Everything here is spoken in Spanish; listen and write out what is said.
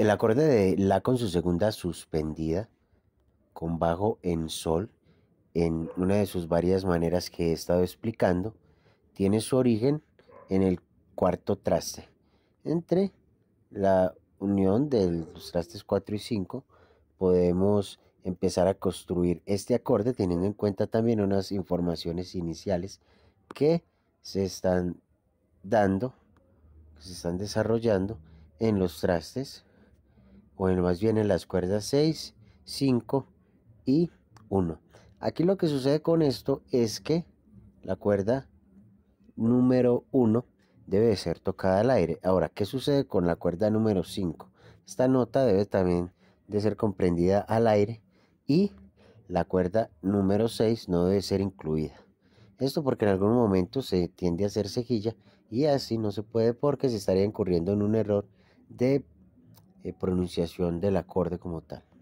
el acorde de La con su segunda suspendida, con bajo en Sol, en una de sus varias maneras que he estado explicando, tiene su origen en el cuarto traste, entre la unión de los trastes 4 y 5 podemos empezar a construir este acorde teniendo en cuenta también unas informaciones iniciales que se están dando, que se están desarrollando en los trastes bueno, más bien en las cuerdas 6, 5 y 1. Aquí lo que sucede con esto es que la cuerda número 1 debe ser tocada al aire. Ahora, ¿qué sucede con la cuerda número 5? Esta nota debe también de ser comprendida al aire y la cuerda número 6 no debe ser incluida. Esto porque en algún momento se tiende a hacer cejilla y así no se puede porque se estaría incurriendo en un error de eh, pronunciación del acorde como tal.